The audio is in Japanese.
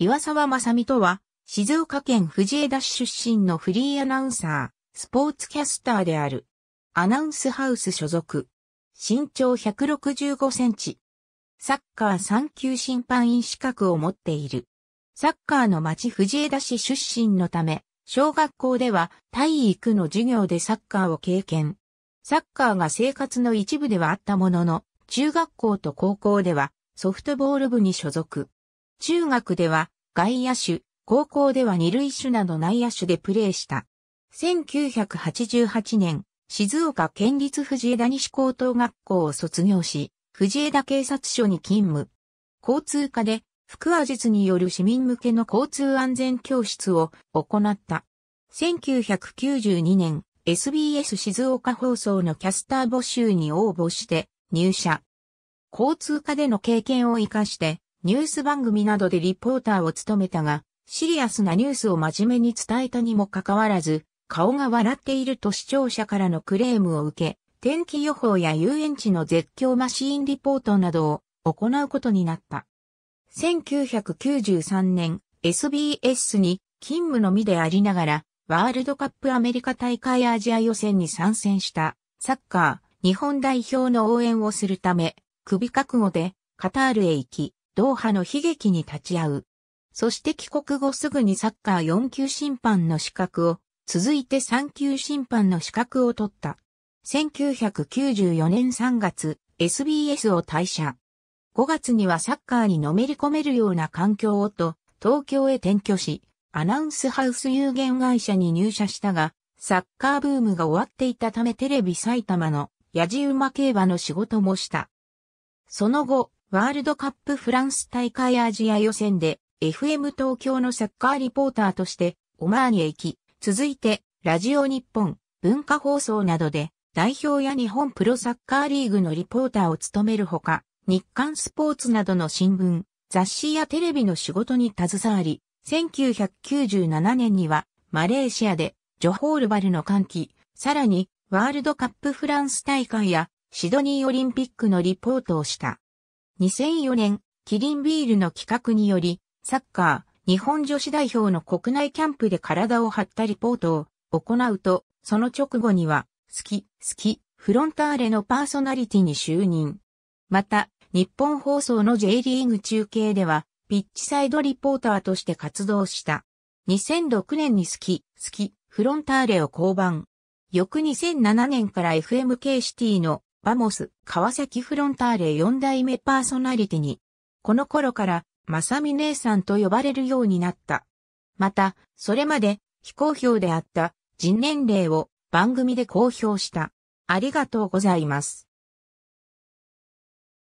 岩沢正美とは、静岡県藤枝市出身のフリーアナウンサー、スポーツキャスターである。アナウンスハウス所属。身長165センチ。サッカー3級審判員資格を持っている。サッカーの町藤枝市出身のため、小学校では体育の授業でサッカーを経験。サッカーが生活の一部ではあったものの、中学校と高校ではソフトボール部に所属。中学では外野手、高校では二塁手など内野手でプレーした。1988年、静岡県立藤枝西高等学校を卒業し、藤枝警察署に勤務。交通課で、腹話術による市民向けの交通安全教室を行った。1992年、SBS 静岡放送のキャスター募集に応募して入社。交通課での経験を活かして、ニュース番組などでリポーターを務めたが、シリアスなニュースを真面目に伝えたにもかかわらず、顔が笑っていると視聴者からのクレームを受け、天気予報や遊園地の絶叫マシーンリポートなどを行うことになった。1993年、SBS に勤務の身でありながら、ワールドカップアメリカ大会アジア予選に参戦したサッカー日本代表の応援をするため、首覚悟でカタールへ行き、ドーハの悲劇に立ち会う。そして帰国後すぐにサッカー4級審判の資格を、続いて3級審判の資格を取った。1994年3月、SBS を退社。5月にはサッカーにのめり込めるような環境をと、東京へ転居し、アナウンスハウス有限会社に入社したが、サッカーブームが終わっていたためテレビ埼玉のジウ馬競馬の仕事もした。その後、ワールドカップフランス大会アジア予選で FM 東京のサッカーリポーターとしてオマーニへ行き、続いてラジオ日本文化放送などで代表や日本プロサッカーリーグのリポーターを務めるほか、日刊スポーツなどの新聞、雑誌やテレビの仕事に携わり、1997年にはマレーシアでジョホールバルの歓喜、さらにワールドカップフランス大会やシドニーオリンピックのリポートをした。2004年、キリンビールの企画により、サッカー、日本女子代表の国内キャンプで体を張ったリポートを行うと、その直後には、好き、好き、フロンターレのパーソナリティに就任。また、日本放送の J リーグ中継では、ピッチサイドリポーターとして活動した。2006年に好き、好き、フロンターレを降板。翌2007年から FMK シティのバモス、川崎フロンターレ4代目パーソナリティに、この頃から、まさみ姉さんと呼ばれるようになった。また、それまで非公表であった人年齢を番組で公表した。ありがとうございます。